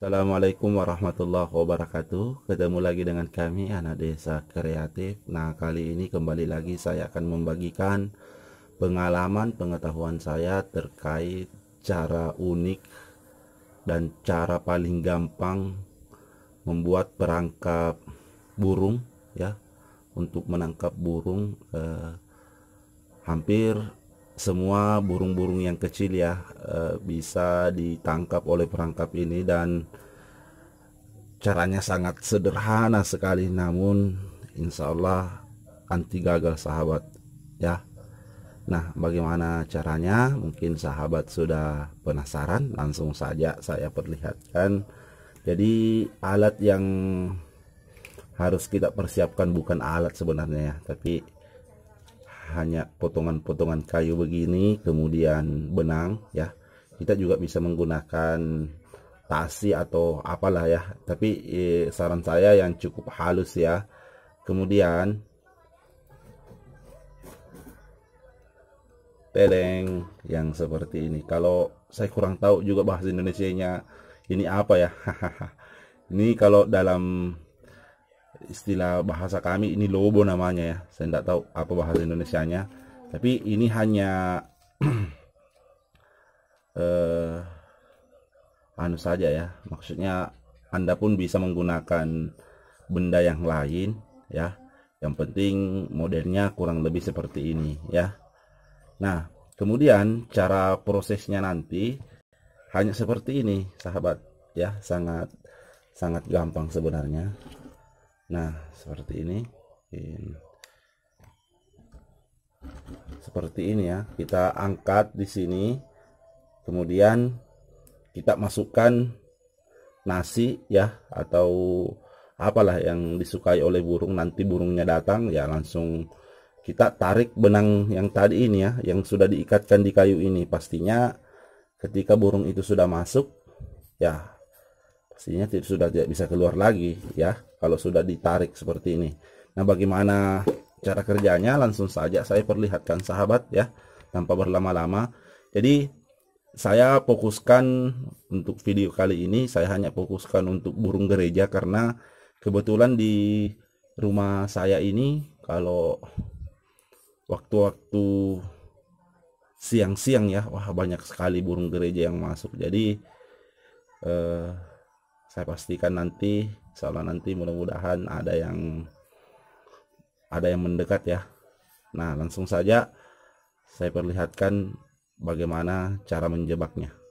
Assalamualaikum warahmatullahi wabarakatuh Ketemu lagi dengan kami anak desa kreatif Nah kali ini kembali lagi saya akan membagikan pengalaman pengetahuan saya terkait cara unik dan cara paling gampang membuat perangkap burung ya untuk menangkap burung eh, hampir semua burung-burung yang kecil ya eh, bisa ditangkap oleh perangkap ini dan caranya sangat sederhana sekali namun insya Allah anti gagal sahabat ya Nah bagaimana caranya mungkin sahabat sudah penasaran langsung saja saya perlihatkan jadi alat yang harus kita persiapkan bukan alat sebenarnya ya tapi hanya potongan-potongan kayu begini kemudian benang ya kita juga bisa menggunakan tasi atau apalah ya tapi eh, saran saya yang cukup halus ya kemudian teleng yang seperti ini kalau saya kurang tahu juga bahasa Indonesia nya ini apa ya ini kalau dalam istilah bahasa kami ini lobo namanya ya saya tidak tahu apa bahasa Indonesia-nya tapi ini hanya eh anu saja ya maksudnya anda pun bisa menggunakan benda yang lain ya yang penting modelnya kurang lebih seperti ini ya nah kemudian cara prosesnya nanti hanya seperti ini sahabat ya sangat sangat gampang sebenarnya nah seperti ini seperti ini ya kita angkat di sini kemudian kita masukkan nasi ya atau apalah yang disukai oleh burung nanti burungnya datang ya langsung kita tarik benang yang tadi ini ya yang sudah diikatkan di kayu ini pastinya ketika burung itu sudah masuk ya pastinya sudah tidak bisa keluar lagi ya kalau sudah ditarik seperti ini nah bagaimana cara kerjanya langsung saja saya perlihatkan sahabat ya tanpa berlama-lama jadi saya fokuskan untuk video kali ini saya hanya fokuskan untuk burung gereja karena kebetulan di rumah saya ini kalau waktu-waktu siang-siang ya wah banyak sekali burung gereja yang masuk jadi eh, saya pastikan nanti insyaallah nanti mudah-mudahan ada yang ada yang mendekat ya nah langsung saja saya perlihatkan bagaimana cara menjebaknya